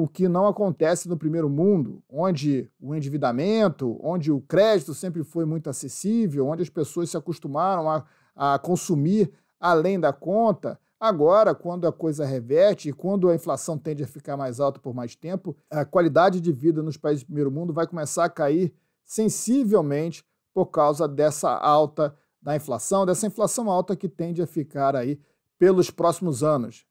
o que não acontece no primeiro mundo, onde o endividamento, onde o crédito sempre foi muito acessível, onde as pessoas se acostumaram a, a consumir além da conta. Agora, quando a coisa reverte e quando a inflação tende a ficar mais alta por mais tempo, a qualidade de vida nos países do primeiro mundo vai começar a cair sensivelmente por causa dessa alta da inflação, dessa inflação alta que tende a ficar aí pelos próximos anos.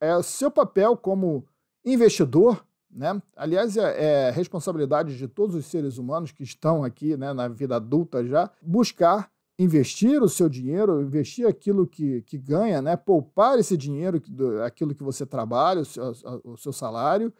É o é seu papel como investidor, né? Aliás, é, é, responsabilidade de todos os seres humanos que estão aqui né, na vida adulta já, buscar investir o seu dinheiro, investir aquilo que, que ganha, né? poupar esse dinheiro, aquilo que você trabalha, o seu, o seu salário,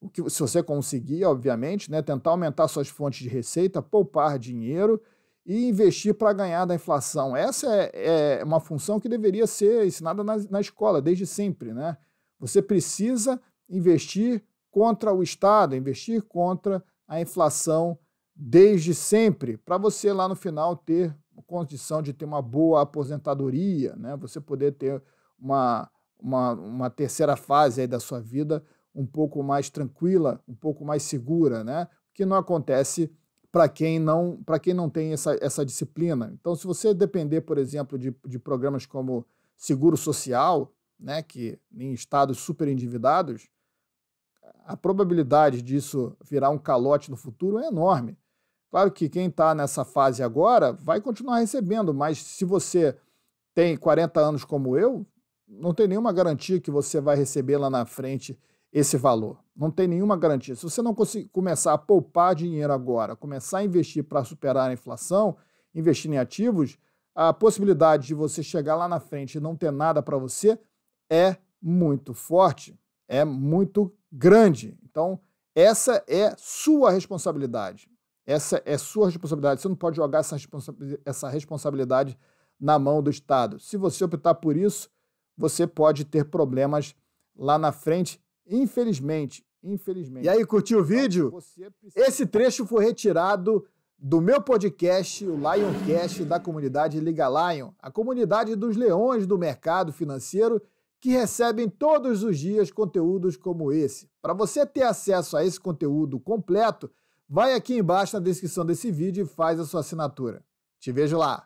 o que, se você conseguir, obviamente, né? tentar aumentar suas fontes de receita, poupar dinheiro e investir para ganhar da inflação. Essa é, é, uma função que deveria ser ensinada na, na escola desde sempre. Né? Você precisa investir contra o Estado, investir contra a inflação desde sempre, para você lá no final ter condição de ter uma boa aposentadoria, né? você poder ter uma, uma, uma terceira fase da sua vida um pouco mais tranquila, um pouco mais segura, né? que não acontece para quem não para quem não tem essa, essa disciplina. Então, se você depender, por exemplo, de, de programas como seguro social, né, que em estados super endividados, a probabilidade disso virar um calote no futuro é enorme. Claro que quem está nessa fase agora vai continuar recebendo, mas se você tem 40 anos como eu, não tem nenhuma garantia que você vai receber lá na frente esse valor. Não tem nenhuma garantia. Se você não começar a poupar dinheiro agora, começar a investir para superar a inflação, investir em ativos, a possibilidade de você chegar lá na frente e não ter nada para você é muito forte é muito grande. Então, essa é sua responsabilidade. Essa é sua responsabilidade. Você não pode jogar essa, responsa essa responsabilidade na mão do Estado. Se você optar por isso, você pode ter problemas lá na frente, infelizmente. Infelizmente. E aí, curtiu o então, vídeo? Esse trecho foi retirado do meu podcast, o Lioncast, da comunidade Liga Lion, a comunidade dos leões do mercado financeiro que recebem todos os dias conteúdos como esse. Para você ter acesso a esse conteúdo completo, vai aqui embaixo na descrição desse vídeo e faz a sua assinatura. Te vejo lá!